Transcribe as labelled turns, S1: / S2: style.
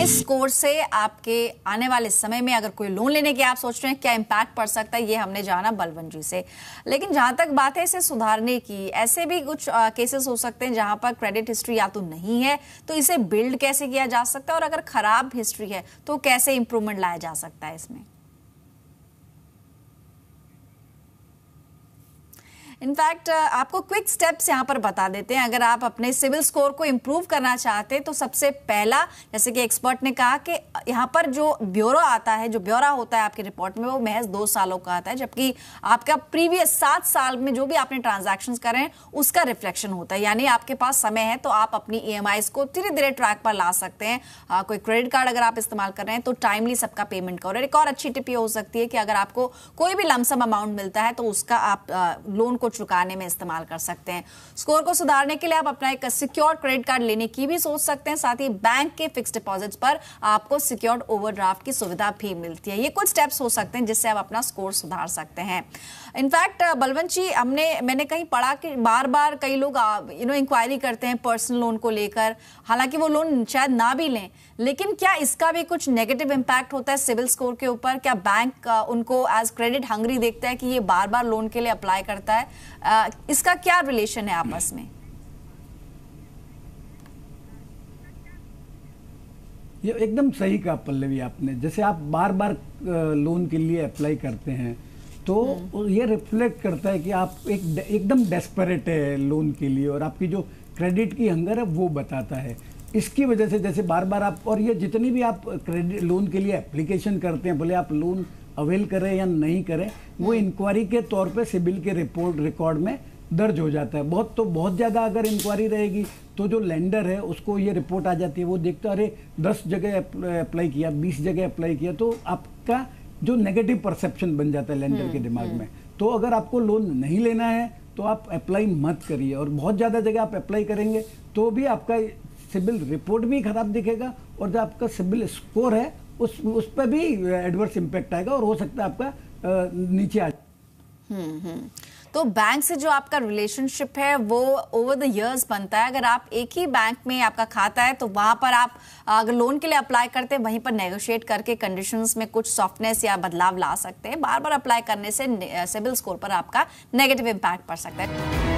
S1: इस कोर्स से आपके आने वाले समय में अगर कोई लोन लेने की आप सोच रहे हैं क्या इम्पैक्ट पड़ सकता है ये हमने जाना बलवन जी से लेकिन जहां तक बात है इसे सुधारने की ऐसे भी कुछ केसेस हो सकते हैं जहां पर क्रेडिट हिस्ट्री या तो नहीं है तो इसे बिल्ड कैसे किया जा सकता है और अगर खराब हिस्ट्री है तो कैसे इंप्रूवमेंट लाया जा सकता है इसमें इनफैक्ट आपको क्विक स्टेप्स यहाँ पर बता देते हैं अगर आप अपने सिविल स्कोर को इम्प्रूव करना चाहते हैं तो सबसे पहला जैसे कि एक्सपर्ट ने कहा कि यहाँ पर जो ब्यूरो आता है जो ब्यौरा होता है आपकी रिपोर्ट में वो महज दो सालों का आता है जबकि आपका प्रीवियस सात साल में जो भी आपने ट्रांजेक्शन करें उसका रिफ्लेक्शन होता है यानी आपके पास समय है तो आप अपनी ई e को धीरे धीरे ट्रैक पर ला सकते हैं आ, कोई क्रेडिट कार्ड अगर आप इस्तेमाल कर रहे हैं तो टाइमली सबका पेमेंट करो एक और अच्छी टिप ये हो सकती है कि अगर आपको कोई भी लमसम अमाउंट मिलता है तो उसका आप लोन को चुकाने में इस्तेमाल कर सकते हैं स्कोर को सुधारने के लिए आप अपना एक सिक्योर क्रेडिट कार्ड लेने की भी सोच सकते हैं साथ ही बैंक के फिक्स डिपॉजिट पर आपको सिक्योर ओवरड्राफ्ट की सुविधा भी मिलती है ये कुछ स्टेप्स हो सकते हैं जिससे आप अपना स्कोर सुधार सकते हैं इनफैक्ट बलवंत जी हमने मैंने कहीं पढ़ा कि बार बार कई लोग यू नो इंक्वायरी करते हैं पर्सनल लोन को लेकर हालांकि वो लोन शायद ना भी लें लेकिन क्या इसका भी कुछ नेगेटिव इम्पैक्ट होता है सिविल स्कोर के ऊपर क्या बैंक उनको एज क्रेडिट हंगरी देखता है कि ये बार बार लोन के लिए अप्लाई करता है इसका क्या रिलेशन है आपस में
S2: ये एकदम सही कहा पल्लवी आपने जैसे आप बार बार लोन के लिए अप्लाई करते हैं तो हम्म। ये रिफ्लेक्ट करता है कि आप एक एकदम डेस्परेट है लोन के लिए और आपकी जो क्रेडिट की हंगर है वो बताता है इसकी वजह से जैसे बार बार आप और ये जितनी भी आप क्रेडिट लोन के लिए एप्लीकेशन करते हैं भले आप लोन अवेल करें या नहीं करें वो इंक्वायरी hmm. के तौर पे सिविल के रिपोर्ट रिकॉर्ड में दर्ज हो जाता है बहुत तो बहुत ज़्यादा अगर इंक्वायरी रहेगी तो जो लैंडर है उसको ये रिपोर्ट आ जाती है वो देखता है अरे दस जगह अप्लाई किया बीस जगह अप्लाई किया तो आपका जो नेगेटिव परसेप्शन बन जाता है लैंडर के hmm, दिमाग hmm. में तो अगर आपको लोन नहीं लेना है तो आप अप्लाई मत करिए और बहुत ज़्यादा जगह आप अप्लाई करेंगे तो भी आपका सिबिल रिपोर्ट भी खराब दिखेगा और जो आपका सिबिल स्कोर है उस उस पर भी एडवर्स इम्पैक्ट आएगा और हो सकता है आपका आ, नीचे आ
S1: हम्म, हम्म तो बैंक से जो आपका रिलेशनशिप है वो ओवर द इयर्स बनता है अगर आप एक ही बैंक में आपका खाता है तो वहां पर आप अगर लोन के लिए अप्लाई करते हैं वहीं पर नेगोशिएट करके कंडीशंस में कुछ सॉफ्टनेस या बदलाव ला सकते हैं बार बार अप्लाई करने से सिबिल स्कोर पर आपका नेगेटिव इम्पैक्ट पड़ सकता है